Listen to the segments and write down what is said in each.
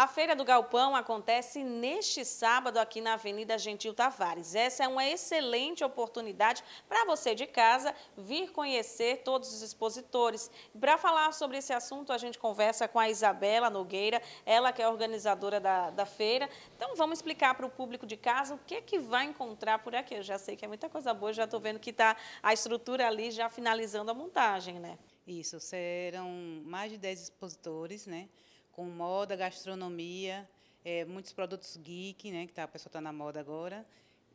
A Feira do Galpão acontece neste sábado aqui na Avenida Gentil Tavares. Essa é uma excelente oportunidade para você de casa vir conhecer todos os expositores. Para falar sobre esse assunto, a gente conversa com a Isabela Nogueira, ela que é organizadora da, da feira. Então vamos explicar para o público de casa o que que vai encontrar por aqui. Eu já sei que é muita coisa boa, já estou vendo que está a estrutura ali já finalizando a montagem, né? Isso, serão mais de 10 expositores, né? com moda, gastronomia, é, muitos produtos geek, né, que tá, a pessoa está na moda agora.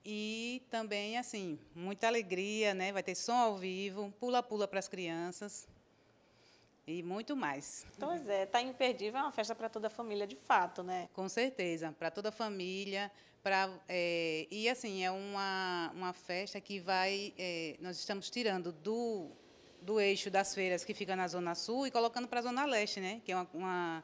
E também, assim, muita alegria, né? Vai ter som ao vivo, pula-pula para as crianças e muito mais. Pois é, tá imperdível, é uma festa para toda a família, de fato, né? Com certeza, para toda a família. Pra, é, e, assim, é uma, uma festa que vai... É, nós estamos tirando do, do eixo das feiras que fica na Zona Sul e colocando para a Zona Leste, né? Que é uma, uma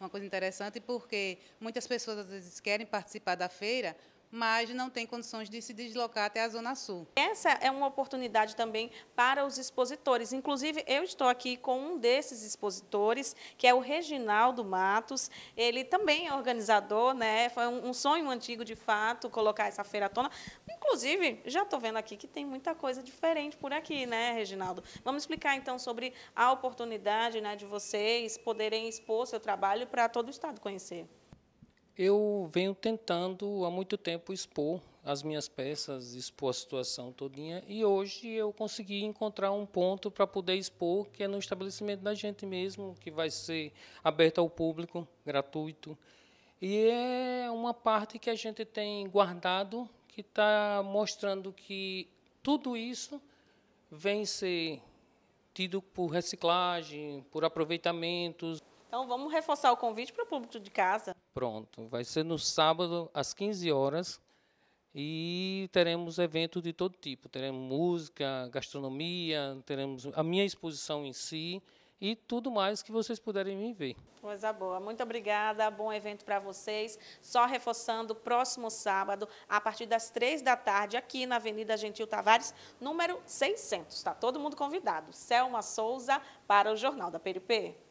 uma coisa interessante, porque muitas pessoas às vezes querem participar da feira, mas não tem condições de se deslocar até a Zona Sul. Essa é uma oportunidade também para os expositores. Inclusive, eu estou aqui com um desses expositores, que é o Reginaldo Matos. Ele também é organizador, né? Foi um sonho antigo, de fato, colocar essa feira à tona. Inclusive, já estou vendo aqui que tem muita coisa diferente por aqui, né, Reginaldo? Vamos explicar, então, sobre a oportunidade né, de vocês poderem expor seu trabalho para todo o Estado conhecer eu venho tentando há muito tempo expor as minhas peças, expor a situação todinha, e hoje eu consegui encontrar um ponto para poder expor, que é no estabelecimento da gente mesmo, que vai ser aberto ao público, gratuito. E é uma parte que a gente tem guardado, que está mostrando que tudo isso vem ser tido por reciclagem, por aproveitamentos. Então vamos reforçar o convite para o público de casa. Pronto, vai ser no sábado às 15 horas e teremos eventos de todo tipo. Teremos música, gastronomia, teremos a minha exposição em si e tudo mais que vocês puderem me ver. Coisa boa, muito obrigada, bom evento para vocês. Só reforçando, próximo sábado, a partir das três da tarde, aqui na Avenida Gentil Tavares, número 600. Está todo mundo convidado. Selma Souza para o Jornal da PRP.